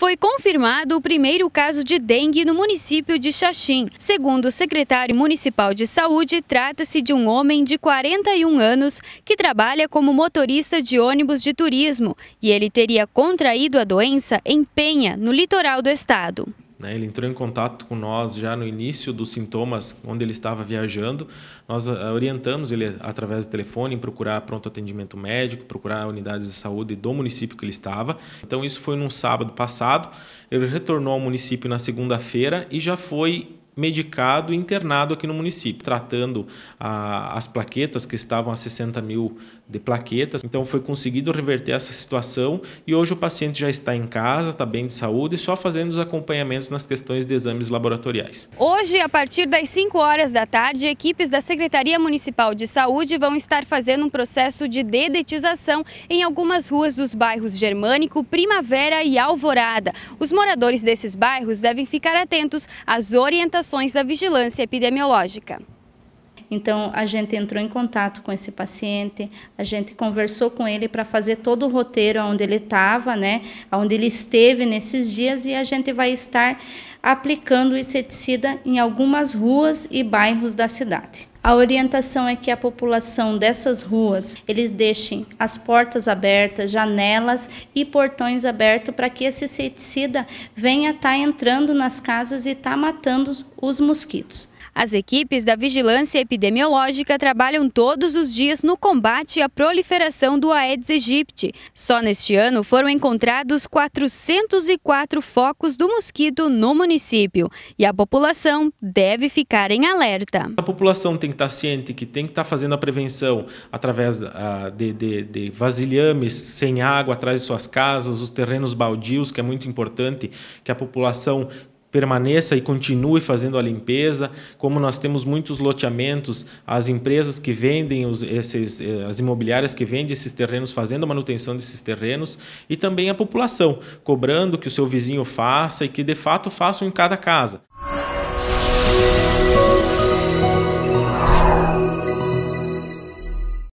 foi confirmado o primeiro caso de dengue no município de Xaxim. Segundo o secretário municipal de saúde, trata-se de um homem de 41 anos que trabalha como motorista de ônibus de turismo e ele teria contraído a doença em Penha, no litoral do estado. Né? Ele entrou em contato com nós já no início dos sintomas, onde ele estava viajando. Nós ah, orientamos ele através do telefone em procurar pronto atendimento médico, procurar unidades de saúde do município que ele estava. Então, isso foi num sábado passado. Ele retornou ao município na segunda-feira e já foi medicado e internado aqui no município, tratando a, as plaquetas que estavam a 60 mil de plaquetas. Então foi conseguido reverter essa situação e hoje o paciente já está em casa, está bem de saúde, e só fazendo os acompanhamentos nas questões de exames laboratoriais. Hoje, a partir das 5 horas da tarde, equipes da Secretaria Municipal de Saúde vão estar fazendo um processo de dedetização em algumas ruas dos bairros Germânico, Primavera e Alvorada. Os moradores desses bairros devem ficar atentos às orientações da vigilância epidemiológica. Então, a gente entrou em contato com esse paciente, a gente conversou com ele para fazer todo o roteiro onde ele estava, né, onde ele esteve nesses dias, e a gente vai estar aplicando inseticida em algumas ruas e bairros da cidade. A orientação é que a população dessas ruas eles deixem as portas abertas, janelas e portões abertos para que esse inseticida venha estar tá entrando nas casas e estar tá matando os mosquitos. As equipes da vigilância epidemiológica trabalham todos os dias no combate à proliferação do Aedes aegypti. Só neste ano foram encontrados 404 focos do mosquito no município município e a população deve ficar em alerta. A população tem que estar ciente que tem que estar fazendo a prevenção através ah, de, de, de vasilhames sem água atrás de suas casas, os terrenos baldios, que é muito importante que a população permaneça e continue fazendo a limpeza. Como nós temos muitos loteamentos, as empresas que vendem, os, esses, eh, as imobiliárias que vendem esses terrenos, fazendo a manutenção desses terrenos, e também a população, cobrando que o seu vizinho faça e que de fato façam em cada casa.